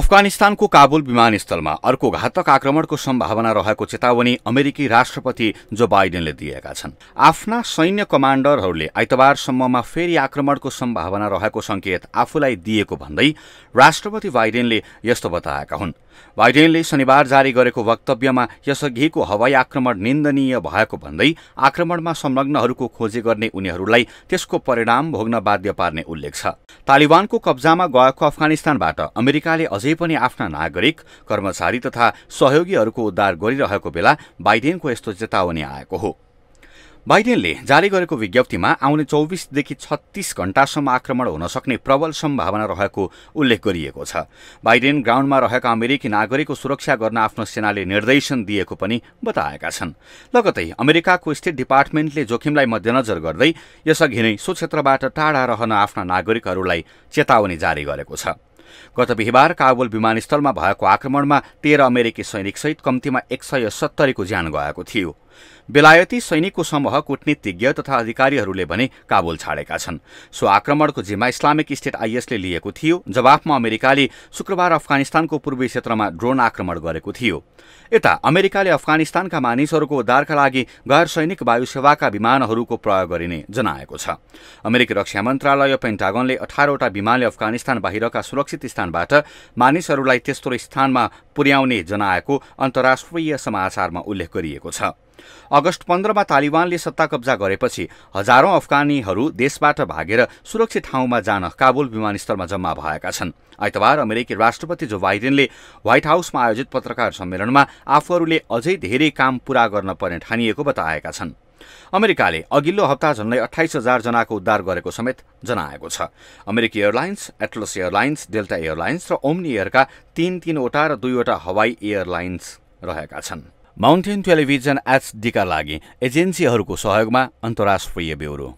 अफगानिस्तानको काबुल विमानस्थलमा अर्को घातक आक्रमणको सम्भावना रहेको चेतावनी अमेरिकी राष्ट्रपति जो बाइडेनले दिएका छन् आफ्ना सैन्य कमाण्डरहरूले आइतबारसम्ममा फेरि आक्रमणको सम्भावना रहेको संकेत आफूलाई दिएको भन्दै राष्ट्रपति बाइडेनले यस्तो बताएका हुन् बाइडेनले शनिबार जारी गरेको वक्तव्यमा यसअघिको हवाई आक्रमण निन्दनीय भएको भन्दै आक्रमणमा संलग्नहरूको खोजी गर्ने उनीहरूलाई त्यसको परिणाम भोग्न बाध्य पार्ने उल्लेख छ तालिबानको कब्जामा गएको अफगानिस्तानबाट अमेरिकाले अझै पनि आफ्ना नागरिक कर्मचारी तथा सहयोगीहरूको उद्धार गरिरहेको बेला बाइडेनको यस्तो चेतावनी आएको हो बाइडेनले जारी गरेको विज्ञप्तिमा आउने चौबिसदेखि छत्तीस घण्टासम्म आक्रमण हुन सक्ने प्रबल सम्भावना रहेको उल्लेख गरिएको छ बाइडेन ग्राउन्डमा रहेका अमेरिकी नागरिकको सुरक्षा गर्न आफ्नो सेनाले निर्देशन दिएको पनि बताएका छन् लगतै अमेरिकाको स्टेट डिपार्टमेन्टले जोखिमलाई मध्यनजर गर्दै यसअघि नै सो क्षेत्रबाट टाढा रहन आफ्ना नागरिकहरूलाई चेतावनी जारी गरेको छ गत बिहिबार काबुल विमानस्थलमा भएको आक्रमणमा तेह्र अमेरिकी सैनिकसहित कम्तीमा एक सय सत्तरीको ज्यान गएको थियो बेलायती सैनिकको समूह कूटनीतिज्ञ तथा अधिकारीहरूले भने काबुल छाडेका छन् सो आक्रमणको जिम्मा इस्लामिक स्टेट आइएसले लिएको थियो जवाफमा अमेरिकाले शुक्रबार अफगानिस्तानको पूर्वी क्षेत्रमा ड्रोन आक्रमण गरेको थियो यता अमेरिकाले अफगानिस्तानका मानिसहरूको उद्धारका लागि गैर सैनिक वायुसेवाका विमानहरूको प्रयोग गरिने जनाएको छ अमेरिकी रक्षा मन्त्रालय पेन्टागनले अठारवटा विमानले अफगानिस्तान बाहिरका सुरक्षित स्थानबाट मानिसहरूलाई त्यस्तो स्थानमा पुर्याउने जनाएको अन्तर्राष्ट्रिय समाचारमा उल्लेख गरिएको छ अगस्त पन्ध्रमा तालिबानले सत्ता कब्जा गरेपछि हजारौं अफगानीहरू देशबाट भागेर सुरक्षित ठाउँमा जान काबुल विमानस्थलमा जम्मा भएका छन् आइतबार अमेरिकी राष्ट्रपति जो बाइडेनले व्हाइट हाउसमा आयोजित पत्रकार सम्मेलनमा आफूहरूले अझै धेरै काम पूरा गर्न पर्ने ठानिएको बताएका छन् अमेरिकाले अघिल्लो हप्ता झन्डै अठाइस हजार जनाको उद्धार गरेको समेत जनाएको छ अमेरिकी airlines Atlas airlines Delta airlines र ओम्नी एयरका तीन तीनवटा र दुईवटा हवाई एयरलाइन्स रहेका छन् माउन्टेन टेलिभिजन एचडीका लागि एजेन्सीहरूको सहयोगमा अन्तर्राष्ट्रिय ब्युरो